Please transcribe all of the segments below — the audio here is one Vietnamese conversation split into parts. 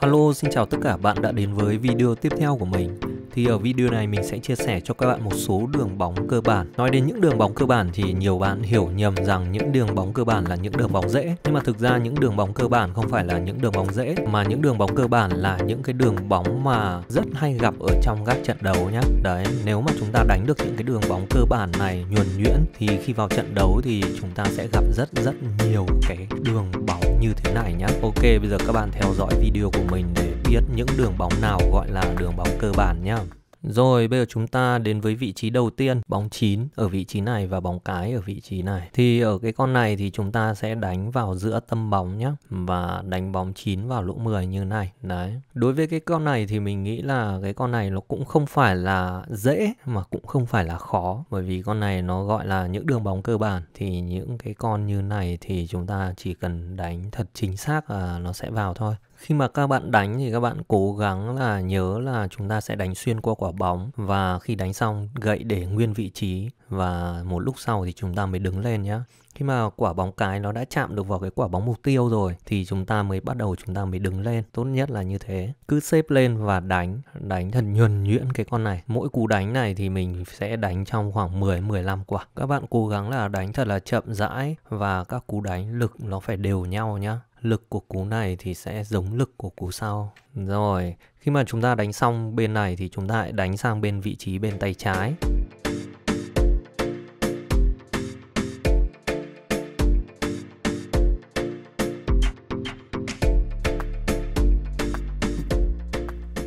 Hello, xin chào tất cả bạn đã đến với video tiếp theo của mình thì ở video này mình sẽ chia sẻ cho các bạn một số đường bóng cơ bản. Nói đến những đường bóng cơ bản thì nhiều bạn hiểu nhầm rằng những đường bóng cơ bản là những đường bóng dễ. Nhưng mà thực ra những đường bóng cơ bản không phải là những đường bóng dễ mà những đường bóng cơ bản là những cái đường bóng mà rất hay gặp ở trong các trận đấu nhé. Đấy, nếu mà chúng ta đánh được những cái đường bóng cơ bản này nhuần nhuyễn thì khi vào trận đấu thì chúng ta sẽ gặp rất rất nhiều cái đường bóng như thế này nhé. Ok, bây giờ các bạn theo dõi video của mình để biết những đường bóng nào gọi là đường bóng cơ bản nhá. Rồi bây giờ chúng ta đến với vị trí đầu tiên, bóng 9 ở vị trí này và bóng cái ở vị trí này. Thì ở cái con này thì chúng ta sẽ đánh vào giữa tâm bóng nhé và đánh bóng 9 vào lỗ 10 như này. Đấy. Đối với cái con này thì mình nghĩ là cái con này nó cũng không phải là dễ mà cũng không phải là khó bởi vì con này nó gọi là những đường bóng cơ bản thì những cái con như này thì chúng ta chỉ cần đánh thật chính xác là nó sẽ vào thôi khi mà các bạn đánh thì các bạn cố gắng là nhớ là chúng ta sẽ đánh xuyên qua quả bóng và khi đánh xong gậy để nguyên vị trí và một lúc sau thì chúng ta mới đứng lên nhé khi mà quả bóng cái nó đã chạm được vào cái quả bóng mục tiêu rồi thì chúng ta mới bắt đầu chúng ta mới đứng lên tốt nhất là như thế cứ xếp lên và đánh đánh thật nhuần nhuyễn cái con này mỗi cú đánh này thì mình sẽ đánh trong khoảng 10 15 quả các bạn cố gắng là đánh thật là chậm rãi và các cú đánh lực nó phải đều nhau nhá lực của cú này thì sẽ giống lực của cú sau rồi khi mà chúng ta đánh xong bên này thì chúng ta lại đánh sang bên vị trí bên tay trái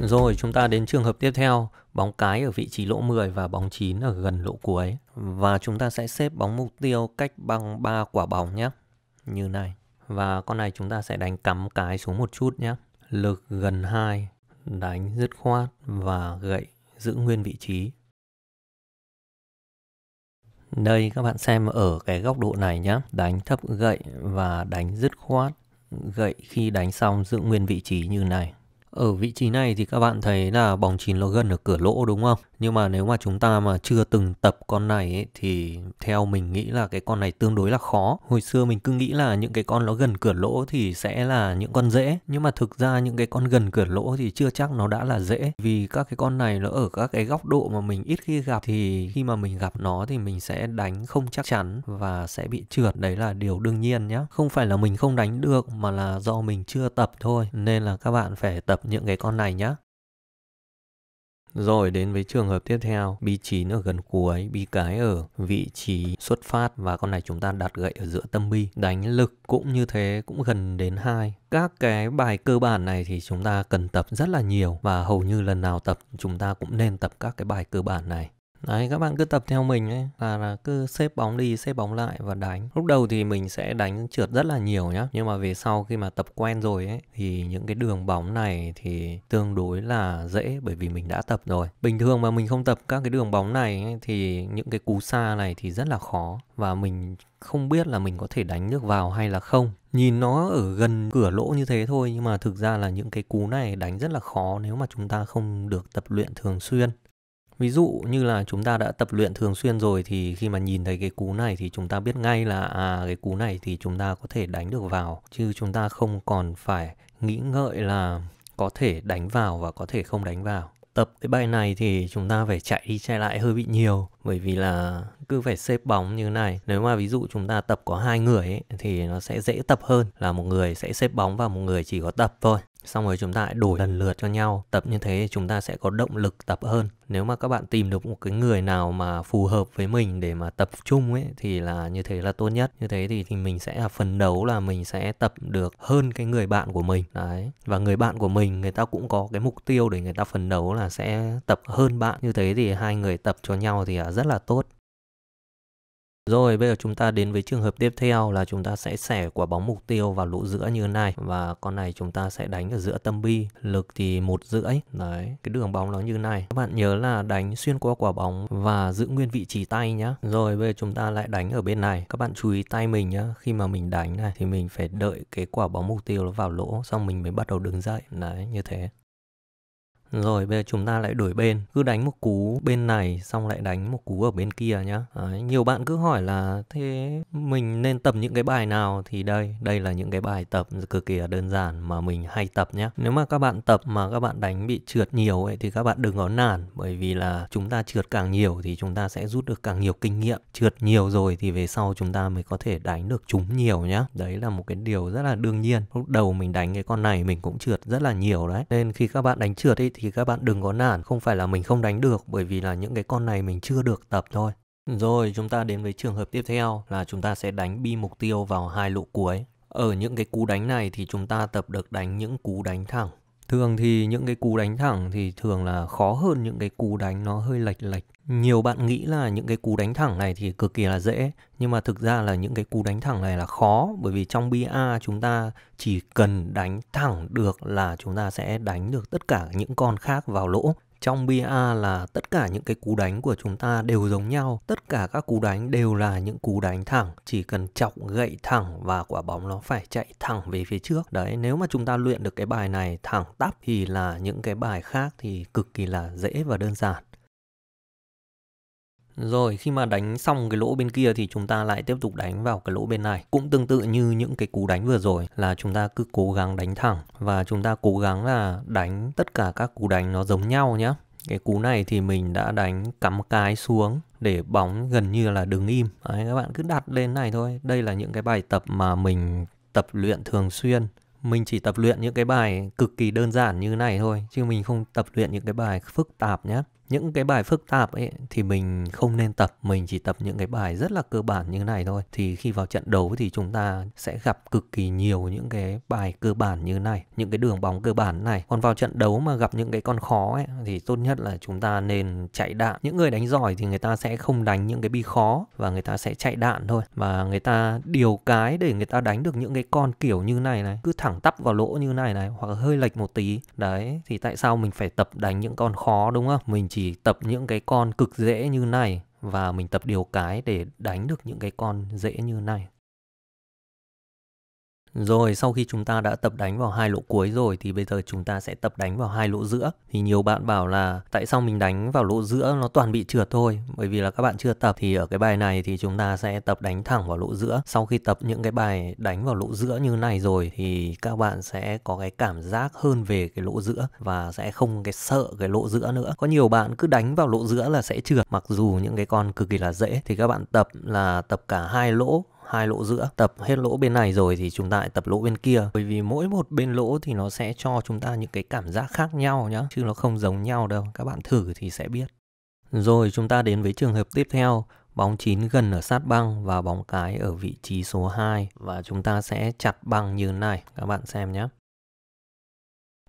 Rồi chúng ta đến trường hợp tiếp theo, bóng cái ở vị trí lỗ 10 và bóng 9 ở gần lỗ cuối. Và chúng ta sẽ xếp bóng mục tiêu cách bằng 3 quả bóng nhé. Như này. Và con này chúng ta sẽ đánh cắm cái xuống một chút nhé. Lực gần 2, đánh dứt khoát và gậy giữ nguyên vị trí. Đây các bạn xem ở cái góc độ này nhé. Đánh thấp gậy và đánh dứt khoát. Gậy khi đánh xong giữ nguyên vị trí như này. Ở vị trí này thì các bạn thấy là bóng chín nó gần ở cửa lỗ đúng không? nhưng mà nếu mà chúng ta mà chưa từng tập con này ấy, thì theo mình nghĩ là cái con này tương đối là khó hồi xưa mình cứ nghĩ là những cái con nó gần cửa lỗ thì sẽ là những con dễ nhưng mà thực ra những cái con gần cửa lỗ thì chưa chắc nó đã là dễ vì các cái con này nó ở các cái góc độ mà mình ít khi gặp thì khi mà mình gặp nó thì mình sẽ đánh không chắc chắn và sẽ bị trượt đấy là điều đương nhiên nhé không phải là mình không đánh được mà là do mình chưa tập thôi nên là các bạn phải tập những cái con này nhé rồi đến với trường hợp tiếp theo, bi chín ở gần cuối, bi cái ở vị trí xuất phát và con này chúng ta đặt gậy ở giữa tâm bi. Đánh lực cũng như thế, cũng gần đến hai. Các cái bài cơ bản này thì chúng ta cần tập rất là nhiều và hầu như lần nào tập chúng ta cũng nên tập các cái bài cơ bản này. Đấy các bạn cứ tập theo mình ấy là, là cứ xếp bóng đi xếp bóng lại và đánh Lúc đầu thì mình sẽ đánh trượt rất là nhiều nhá Nhưng mà về sau khi mà tập quen rồi ấy Thì những cái đường bóng này thì tương đối là dễ bởi vì mình đã tập rồi Bình thường mà mình không tập các cái đường bóng này ấy, Thì những cái cú xa này thì rất là khó Và mình không biết là mình có thể đánh được vào hay là không nhìn nó ở gần cửa lỗ như thế thôi nhưng mà thực ra là những cái cú này đánh rất là khó nếu mà chúng ta không được tập luyện thường xuyên Ví dụ như là chúng ta đã tập luyện thường xuyên rồi thì khi mà nhìn thấy cái cú này thì chúng ta biết ngay là à cái cú này thì chúng ta có thể đánh được vào chứ chúng ta không còn phải nghĩ ngợi là có thể đánh vào và có thể không đánh vào. Tập cái bài này thì chúng ta phải chạy đi chạy lại hơi bị nhiều bởi vì là cứ phải xếp bóng như này. Nếu mà ví dụ chúng ta tập có hai người ấy, thì nó sẽ dễ tập hơn là một người sẽ xếp bóng và một người chỉ có tập thôi. Xong rồi chúng ta lại đổi lần lượt cho nhau Tập như thế chúng ta sẽ có động lực tập hơn Nếu mà các bạn tìm được một cái người nào mà phù hợp với mình để mà tập chung ấy Thì là như thế là tốt nhất Như thế thì, thì mình sẽ là phấn đấu là mình sẽ tập được hơn cái người bạn của mình Đấy Và người bạn của mình người ta cũng có cái mục tiêu để người ta phấn đấu là sẽ tập hơn bạn Như thế thì hai người tập cho nhau thì rất là tốt rồi bây giờ chúng ta đến với trường hợp tiếp theo là chúng ta sẽ xẻ quả bóng mục tiêu vào lỗ giữa như thế này và con này chúng ta sẽ đánh ở giữa tâm bi lực thì một rưỡi đấy cái đường bóng nó như này các bạn nhớ là đánh xuyên qua quả bóng và giữ nguyên vị trí tay nhá rồi bây giờ chúng ta lại đánh ở bên này các bạn chú ý tay mình nhá khi mà mình đánh này thì mình phải đợi cái quả bóng mục tiêu nó vào lỗ xong mình mới bắt đầu đứng dậy đấy như thế rồi bây giờ chúng ta lại đổi bên Cứ đánh một cú bên này xong lại đánh một cú ở bên kia nhá Đấy, Nhiều bạn cứ hỏi là thế mình nên tập những cái bài nào Thì đây, đây là những cái bài tập cực kỳ đơn giản mà mình hay tập nhé Nếu mà các bạn tập mà các bạn đánh bị trượt nhiều ấy thì các bạn đừng có nản Bởi vì là chúng ta trượt càng nhiều thì chúng ta sẽ rút được càng nhiều kinh nghiệm Trượt nhiều rồi thì về sau chúng ta mới có thể đánh được chúng nhiều nhá Đấy là một cái điều rất là đương nhiên Lúc đầu mình đánh cái con này mình cũng trượt rất là nhiều đấy Nên khi các bạn đánh trượt ấy thì thì các bạn đừng có nản, không phải là mình không đánh được bởi vì là những cái con này mình chưa được tập thôi. Rồi chúng ta đến với trường hợp tiếp theo là chúng ta sẽ đánh bi mục tiêu vào hai lỗ cuối. Ở những cái cú đánh này thì chúng ta tập được đánh những cú đánh thẳng thường thì những cái cú đánh thẳng thì thường là khó hơn những cái cú đánh nó hơi lệch lệch nhiều bạn nghĩ là những cái cú đánh thẳng này thì cực kỳ là dễ nhưng mà thực ra là những cái cú đánh thẳng này là khó bởi vì trong BA chúng ta chỉ cần đánh thẳng được là chúng ta sẽ đánh được tất cả những con khác vào lỗ trong BA là tất cả những cái cú đánh của chúng ta đều giống nhau, tất cả các cú đánh đều là những cú đánh thẳng, chỉ cần chọc gậy thẳng và quả bóng nó phải chạy thẳng về phía trước. Đấy, nếu mà chúng ta luyện được cái bài này thẳng tắp thì là những cái bài khác thì cực kỳ là dễ và đơn giản. Rồi khi mà đánh xong cái lỗ bên kia thì chúng ta lại tiếp tục đánh vào cái lỗ bên này. Cũng tương tự như những cái cú đánh vừa rồi là chúng ta cứ cố gắng đánh thẳng và chúng ta cố gắng là đánh tất cả các cú đánh nó giống nhau nhé. Cái cú này thì mình đã đánh cắm cái xuống để bóng gần như là đứng im. Đấy, các bạn cứ đặt lên này thôi. Đây là những cái bài tập mà mình tập luyện thường xuyên mình chỉ tập luyện những cái bài cực kỳ đơn giản như này thôi chứ mình không tập luyện những cái bài phức tạp nhé những cái bài phức tạp ấy thì mình không nên tập mình chỉ tập những cái bài rất là cơ bản như thế này thôi thì khi vào trận đấu thì chúng ta sẽ gặp cực kỳ nhiều những cái bài cơ bản như này những cái đường bóng cơ bản này còn vào trận đấu mà gặp những cái con khó ấy thì tốt nhất là chúng ta nên chạy đạn những người đánh giỏi thì người ta sẽ không đánh những cái bi khó và người ta sẽ chạy đạn thôi và người ta điều cái để người ta đánh được những cái con kiểu như này này cứ thẳng tắp vào lỗ như này này hoặc hơi lệch một tí đấy thì tại sao mình phải tập đánh những con khó đúng không mình chỉ chỉ tập những cái con cực dễ như này và mình tập điều cái để đánh được những cái con dễ như này rồi sau khi chúng ta đã tập đánh vào hai lỗ cuối rồi thì bây giờ chúng ta sẽ tập đánh vào hai lỗ giữa. Thì nhiều bạn bảo là tại sao mình đánh vào lỗ giữa nó toàn bị trượt thôi, bởi vì là các bạn chưa tập thì ở cái bài này thì chúng ta sẽ tập đánh thẳng vào lỗ giữa. Sau khi tập những cái bài đánh vào lỗ giữa như này rồi thì các bạn sẽ có cái cảm giác hơn về cái lỗ giữa và sẽ không cái sợ cái lỗ giữa nữa. Có nhiều bạn cứ đánh vào lỗ giữa là sẽ trượt mặc dù những cái con cực kỳ là dễ thì các bạn tập là tập cả hai lỗ hai lỗ giữa tập hết lỗ bên này rồi thì chúng ta lại tập lỗ bên kia bởi vì mỗi một bên lỗ thì nó sẽ cho chúng ta những cái cảm giác khác nhau nhá chứ nó không giống nhau đâu các bạn thử thì sẽ biết rồi chúng ta đến với trường hợp tiếp theo bóng 9 gần ở sát băng và bóng cái ở vị trí số 2 và chúng ta sẽ chặt băng như này các bạn xem nhé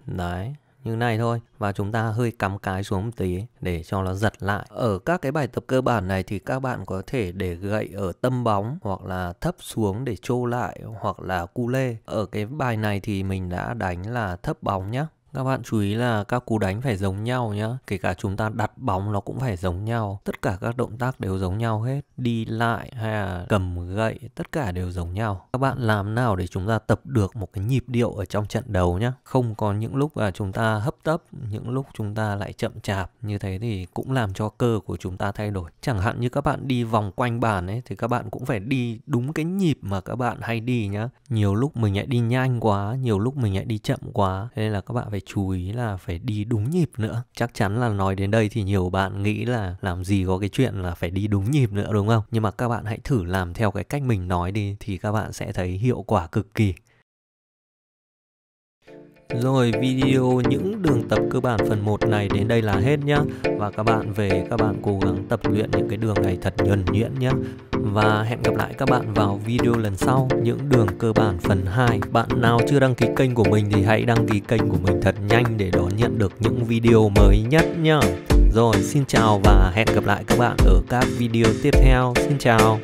đấy như này thôi và chúng ta hơi cắm cái xuống một tí để cho nó giật lại. Ở các cái bài tập cơ bản này thì các bạn có thể để gậy ở tâm bóng hoặc là thấp xuống để trô lại hoặc là cu lê. Ở cái bài này thì mình đã đánh là thấp bóng nhé. Các bạn chú ý là các cú đánh phải giống nhau nhé Kể cả chúng ta đặt bóng nó cũng phải giống nhau Tất cả các động tác đều giống nhau hết Đi lại hay là cầm gậy Tất cả đều giống nhau Các bạn làm nào để chúng ta tập được một cái nhịp điệu ở trong trận đấu nhé Không có những lúc là chúng ta hấp tấp Những lúc chúng ta lại chậm chạp Như thế thì cũng làm cho cơ của chúng ta thay đổi Chẳng hạn như các bạn đi vòng quanh bàn ấy Thì các bạn cũng phải đi đúng cái nhịp mà các bạn hay đi nhá Nhiều lúc mình lại đi nhanh quá Nhiều lúc mình lại đi chậm quá nên là các bạn phải chú ý là phải đi đúng nhịp nữa chắc chắn là nói đến đây thì nhiều bạn nghĩ là làm gì có cái chuyện là phải đi đúng nhịp nữa đúng không nhưng mà các bạn hãy thử làm theo cái cách mình nói đi thì các bạn sẽ thấy hiệu quả cực kỳ rồi video những đường tập cơ bản phần 1 này đến đây là hết nhá Và các bạn về các bạn cố gắng tập luyện những cái đường này thật nhuần nhuyễn nhá Và hẹn gặp lại các bạn vào video lần sau những đường cơ bản phần 2 Bạn nào chưa đăng ký kênh của mình thì hãy đăng ký kênh của mình thật nhanh để đón nhận được những video mới nhất nhá Rồi xin chào và hẹn gặp lại các bạn ở các video tiếp theo Xin chào